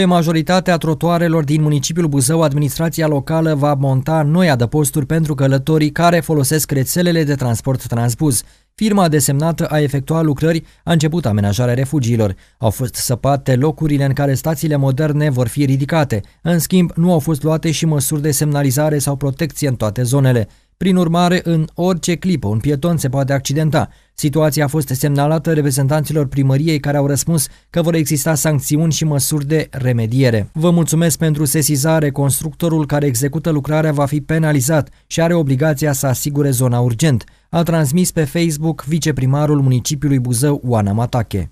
Pe majoritatea trotuarelor din municipiul Buzău, administrația locală va monta noi adăposturi pentru călătorii care folosesc rețelele de transport transbuz. Firma desemnată a efectuat lucrări, a început amenajarea refugiilor. Au fost săpate locurile în care stațiile moderne vor fi ridicate. În schimb, nu au fost luate și măsuri de semnalizare sau protecție în toate zonele. Prin urmare, în orice clipă, un pieton se poate accidenta. Situația a fost semnalată reprezentanților primăriei care au răspuns că vor exista sancțiuni și măsuri de remediere. Vă mulțumesc pentru sesizare. Constructorul care execută lucrarea va fi penalizat și are obligația să asigure zona urgent. A transmis pe Facebook viceprimarul municipiului Buzău, Oana Matache.